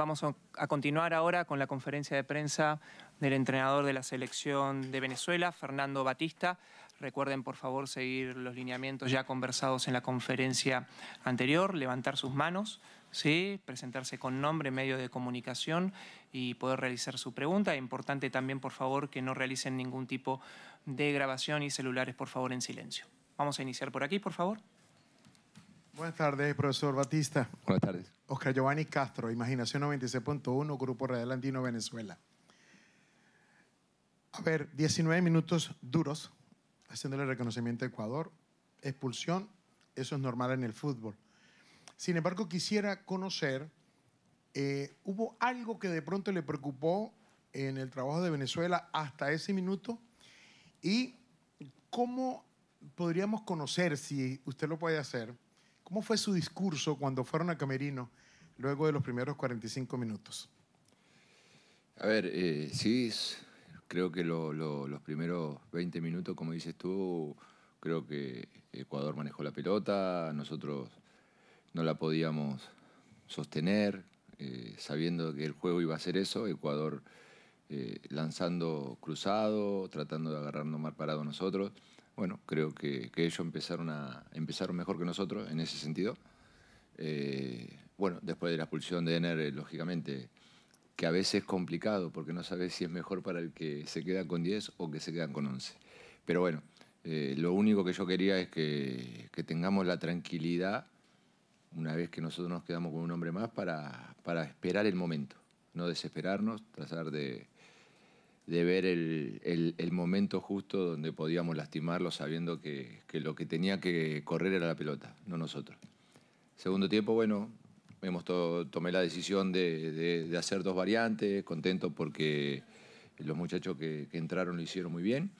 Vamos a continuar ahora con la conferencia de prensa del entrenador de la selección de Venezuela, Fernando Batista. Recuerden, por favor, seguir los lineamientos ya conversados en la conferencia anterior, levantar sus manos, ¿sí? presentarse con nombre, medio de comunicación y poder realizar su pregunta. Importante también, por favor, que no realicen ningún tipo de grabación y celulares, por favor, en silencio. Vamos a iniciar por aquí, por favor. Buenas tardes, profesor Batista. Buenas tardes. Oscar Giovanni Castro, Imaginación 96.1, Grupo Real Venezuela. A ver, 19 minutos duros haciéndole reconocimiento a Ecuador. Expulsión, eso es normal en el fútbol. Sin embargo, quisiera conocer, eh, ¿hubo algo que de pronto le preocupó en el trabajo de Venezuela hasta ese minuto? ¿Y cómo podríamos conocer, si usted lo puede hacer, ¿Cómo fue su discurso cuando fueron a Camerino luego de los primeros 45 minutos? A ver, eh, sí, creo que los primeros 20 minutos, como dices tú, creo que Ecuador manejó la pelota, nosotros no la podíamos sostener, eh, sabiendo que el juego iba a ser eso, Ecuador eh, lanzando cruzado, tratando de agarrarnos mal parado nosotros bueno, creo que, ellos empezaron, a, empezaron mejor que nosotros en ese sentido. Eh, bueno, después de la expulsión de Ener, eh, lógicamente, que a veces es complicado porque no sabes si es mejor para el que se queda con 10 o que se quedan con 11. Pero bueno, eh, lo único que yo quería es que, tengamos la tranquilidad una vez que nosotros nos quedamos con un hombre más para, para esperar el momento, no desesperarnos, tratar de, de ver el, momento justo donde podíamos lastimarlo sabiendo que, lo que tenía que correr era la pelota, no nosotros. Segundo tiempo, bueno, hemos tomé la decisión de, hacer dos variantes, contento porque los muchachos que, entraron lo hicieron muy bien.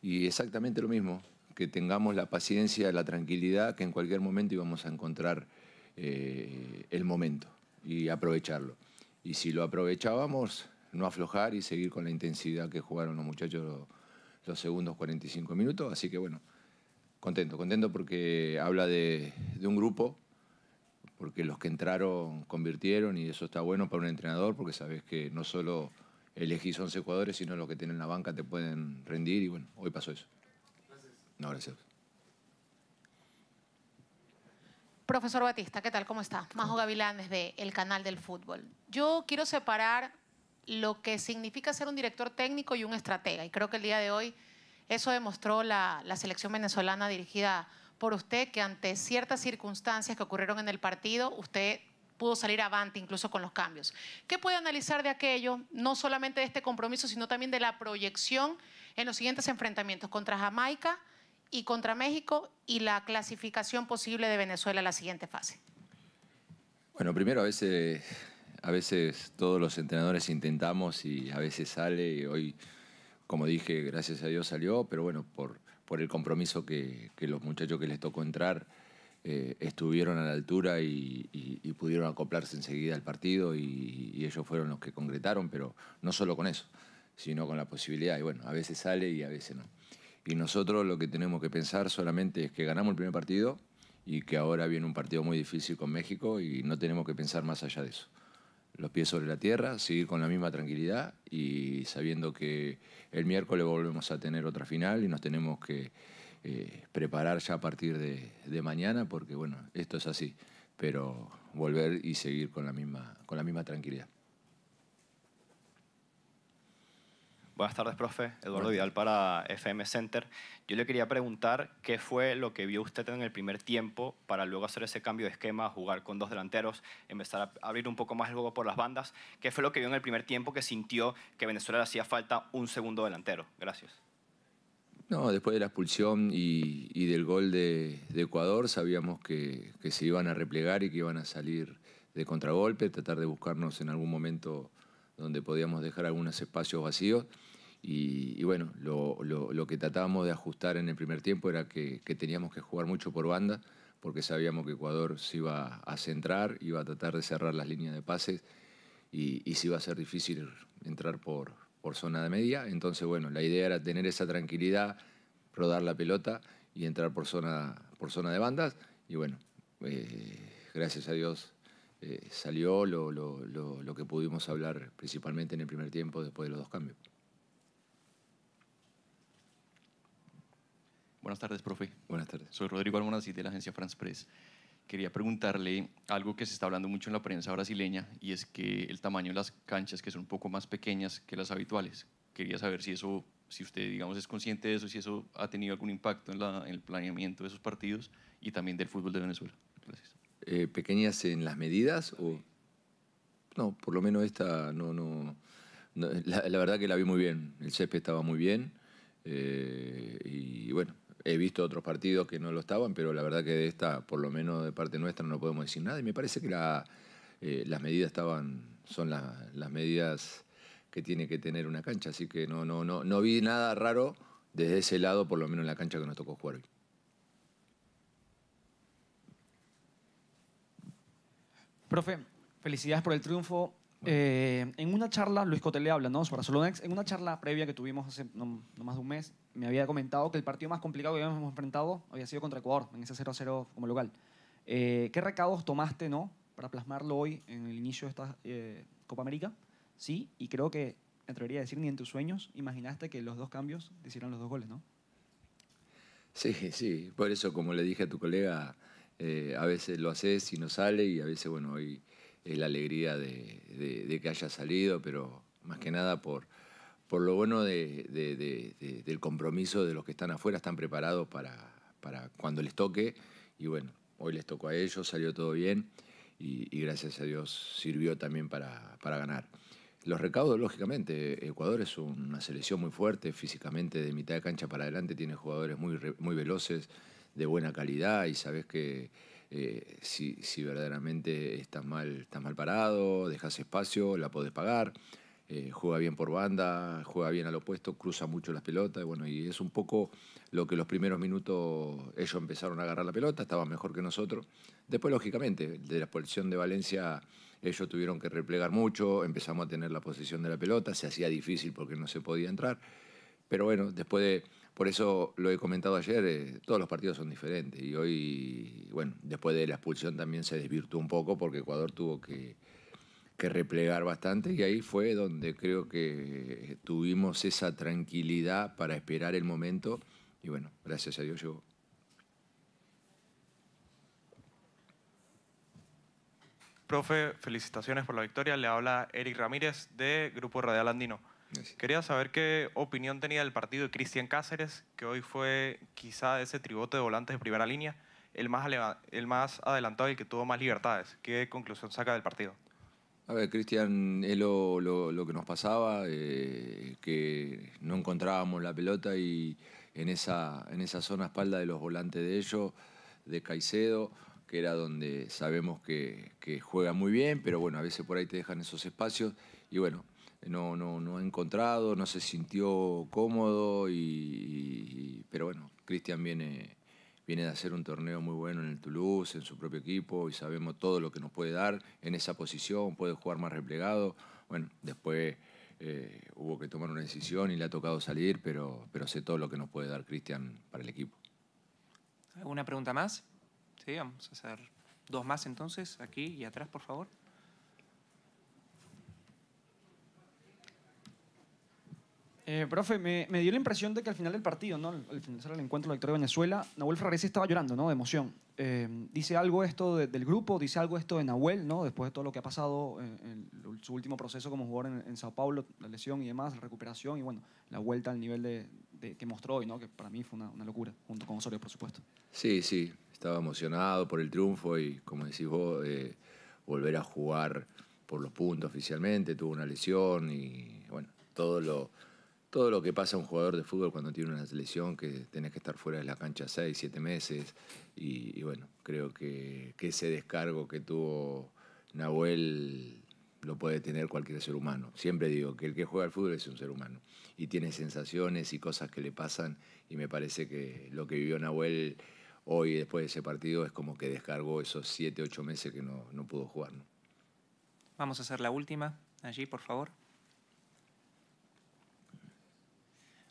Y exactamente lo mismo, que tengamos la paciencia, la tranquilidad, que en cualquier momento íbamos a encontrar eh, el momento y aprovecharlo. Y si lo aprovechábamos, no aflojar y seguir con la intensidad que jugaron los muchachos los, segundos 45 minutos. Así que bueno, contento, contento porque habla de, un grupo, porque los que entraron convirtieron y eso está bueno para un entrenador porque sabes que no solo elegís 11 jugadores, sino los que tienen la banca te pueden rendir y bueno, hoy pasó eso. Gracias. gracias. Profesor Batista, ¿qué tal? ¿Cómo está? Majo Gavilán desde el canal del fútbol. Yo quiero separar lo que significa ser un director técnico y un estratega. Y creo que el día de hoy eso demostró la, selección venezolana dirigida por usted, que ante ciertas circunstancias que ocurrieron en el partido, usted pudo salir avante incluso con los cambios. ¿Qué puede analizar de aquello, no solamente de este compromiso, sino también de la proyección en los siguientes enfrentamientos contra Jamaica y contra México y la clasificación posible de Venezuela a la siguiente fase? Bueno, primero a veces a veces todos los entrenadores intentamos y a veces sale. Y hoy, como dije, gracias a Dios salió, pero bueno, por, el compromiso que, los muchachos que les tocó entrar eh, estuvieron a la altura y, pudieron acoplarse enseguida al partido y ellos fueron los que concretaron, pero no solo con eso, sino con la posibilidad. Y bueno, a veces sale y a veces no. Y nosotros lo que tenemos que pensar solamente es que ganamos el primer partido y que ahora viene un partido muy difícil con México y no tenemos que pensar más allá de eso los pies sobre la tierra, seguir con la misma tranquilidad y sabiendo que el miércoles volvemos a tener otra final y nos tenemos que eh, preparar ya a partir de, de, mañana porque bueno, esto es así, pero volver y seguir con la misma, con la misma tranquilidad. Buenas tardes, profe. Eduardo Vidal para FM Center. Yo le quería preguntar qué fue lo que vio usted en el primer tiempo para luego hacer ese cambio de esquema, jugar con dos delanteros, empezar a abrir un poco más el juego por las bandas. ¿Qué fue lo que vio en el primer tiempo que sintió que Venezuela le hacía falta un segundo delantero? Gracias. No, después de la expulsión y, del gol de, Ecuador sabíamos que, que, se iban a replegar y que iban a salir de contragolpe, tratar de buscarnos en algún momento donde podíamos dejar algunos espacios vacíos. Y, bueno, lo, que tratábamos de ajustar en el primer tiempo era que, teníamos que jugar mucho por banda, porque sabíamos que Ecuador se iba a centrar, iba a tratar de cerrar las líneas de pases y, y se iba a ser difícil entrar por, zona de media. Entonces, bueno, la idea era tener esa tranquilidad, rodar la pelota y entrar por zona, por zona de bandas. Y bueno, eh, gracias a Dios eh, salió lo, que pudimos hablar principalmente en el primer tiempo después de los dos cambios. Buenas tardes, profe. Buenas tardes. Soy Rodrigo Almonacid de la agencia France Press. Quería preguntarle algo que se está hablando mucho en la prensa brasileña y es que el tamaño de las canchas, que son un poco más pequeñas que las habituales. Quería saber si eso, si usted, digamos, es consciente de eso, si eso ha tenido algún impacto en, el planeamiento de esos partidos y también del fútbol de Venezuela. Gracias. Eh, ¿Pequeñas en las medidas o...? No, por lo menos esta no... no, la, verdad que la vi muy bien. El césped estaba muy bien eh, y bueno, He visto otros partidos que no lo estaban, pero la verdad que de esta, por lo menos de parte nuestra, no podemos decir nada. Y me parece que eh, las medidas estaban, son las medidas que tiene que tener una cancha. Así que no, no, no, no vi nada raro desde ese lado, por lo menos en la cancha que nos tocó jugar Profe, felicidades por el triunfo. Eh, en una charla, Luis Cotele habla, ¿no? Sobre Solonex. En una charla previa que tuvimos hace no, más de un mes, me había comentado que el partido más complicado que habíamos enfrentado había sido contra Ecuador, en ese 0-0 como local. Eh, ¿Qué recados tomaste, ¿no? Para plasmarlo hoy en el inicio de esta eh, Copa América, ¿sí? Y creo que, me atrevería a decir, ni en tus sueños imaginaste que los dos cambios te hicieran los dos goles, ¿no? Sí, sí. Por eso, como le dije a tu colega, a veces lo haces y no sale y a veces, bueno, hoy... Y es la alegría de, que haya salido, pero más que nada por, por lo bueno del compromiso de los que están afuera, están preparados para, para cuando les toque. Y bueno, hoy les tocó a ellos, salió todo bien y, gracias a Dios sirvió también para, para, ganar. Los recaudos, lógicamente, Ecuador es una selección muy fuerte, físicamente de mitad de cancha para adelante, tiene jugadores muy, muy veloces, de buena calidad y sabes que eh, si, verdaderamente estás mal, mal parado, dejas espacio, la podés pagar, eh, juega bien por banda, juega bien al opuesto, cruza mucho las pelotas, bueno, y es un poco lo que los primeros minutos ellos empezaron a agarrar la pelota, estaba mejor que nosotros. Después, lógicamente, de la posición de Valencia ellos tuvieron que replegar mucho, empezamos a tener la posición de la pelota, se hacía difícil porque no se podía entrar. Pero bueno, después de, por eso lo he comentado ayer, eh, todos los partidos son diferentes y hoy bueno, después de la expulsión también se desvirtuó un poco porque Ecuador tuvo que, replegar bastante y ahí fue donde creo que tuvimos esa tranquilidad para esperar el momento y bueno, gracias a Dios llegó. Profe, felicitaciones por la victoria. Le habla Eric Ramírez de Grupo Radial Andino. Quería saber qué opinión tenía del partido de Cristian Cáceres, que hoy fue quizá ese tribote de volantes de primera línea el más, el más adelantado y el que tuvo más libertades. ¿Qué conclusión saca del partido? A ver, Cristian, es lo, que nos pasaba, eh, que no encontrábamos la pelota y en esa, en esa zona espalda de los volantes de ellos, de Caicedo, que era donde sabemos que, juega muy bien, pero bueno, a veces por ahí te dejan esos espacios y bueno, no, no, no ha encontrado, no se sintió cómodo, pero bueno, Cristian viene viene de hacer un torneo muy bueno en el Toulouse, en su propio equipo, y sabemos todo lo que nos puede dar en esa posición, puede jugar más replegado. Bueno, después eh, hubo que tomar una decisión y le ha tocado salir, pero, pero sé todo lo que nos puede dar Cristian para el equipo. ¿Alguna pregunta más? Sí, vamos a hacer dos más entonces, aquí y atrás, por favor. Eh, profe, me, dio la impresión de que al final del partido, ¿no? al finalizar el encuentro de la victoria de Venezuela, Nahuel Ferraresi estaba llorando ¿no? de emoción. Em, dice algo esto del grupo, dice algo esto de Nahuel, ¿no? después de todo lo que ha pasado eh, en, su último proceso como jugador en, Sao Paulo, la lesión y demás, la recuperación y bueno, la vuelta al nivel que mostró hoy, ¿no? que para mí fue una, locura, junto con Osorio, por supuesto. Sí, sí, estaba emocionado por el triunfo y como decís vos, eh, volver a jugar por los puntos oficialmente, tuvo una lesión y bueno, todo lo todo lo que pasa a un jugador de fútbol cuando tiene una lesión, que tenés que estar fuera de la cancha seis siete meses. Y, bueno, creo que, ese descargo que tuvo Nahuel lo puede tener cualquier ser humano. Siempre digo que el que juega al fútbol es un ser humano y tiene sensaciones y cosas que le pasan y me parece que lo que vivió Nahuel hoy después de ese partido es como que descargó esos siete ocho meses que no, no pudo jugar. Vamos a hacer la última allí, por favor.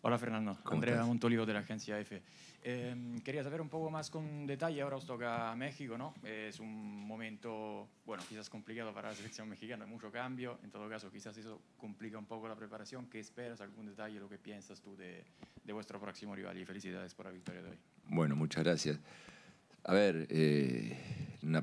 Hola Fernando, Andrea Montolivo de la agencia EFE. Eh, quería saber un poco más con detalle, ahora os toca México, ¿no? Es un momento, bueno, quizás complicado para la selección mexicana, hay mucho cambio, en todo caso quizás eso complica un poco la preparación. ¿Qué esperas? ¿Algún detalle? ¿Lo que piensas tú de, de vuestro próximo rival? Y felicidades por la victoria de hoy. Bueno, muchas gracias. A ver, eh,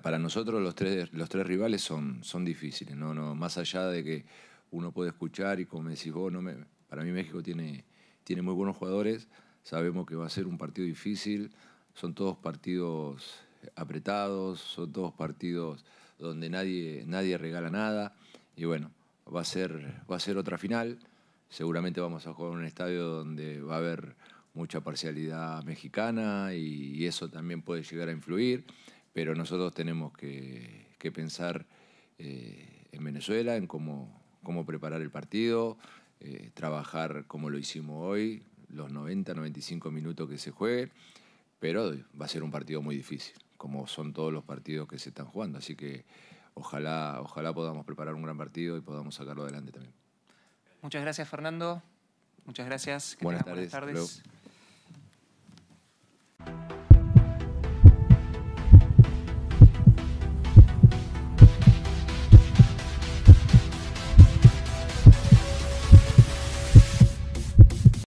para nosotros los tres, los tres rivales son, son difíciles, ¿no? no más allá de que uno puede escuchar y como decís vos, no me, para mí México tiene tiene muy buenos jugadores, sabemos que va a ser un partido difícil, son todos partidos apretados, son todos partidos donde nadie, nadie regala nada y bueno, va a, ser, va a ser otra final, seguramente vamos a jugar en un estadio donde va a haber mucha parcialidad mexicana y, eso también puede llegar a influir, pero nosotros tenemos que, pensar eh, en Venezuela, en cómo, cómo preparar el partido, eh, trabajar como lo hicimos hoy, los 90, 95 minutos que se juegue, pero va a ser un partido muy difícil, como son todos los partidos que se están jugando. Así que ojalá, ojalá podamos preparar un gran partido y podamos sacarlo adelante también. Muchas gracias, Fernando. Muchas gracias. buenas, tardes.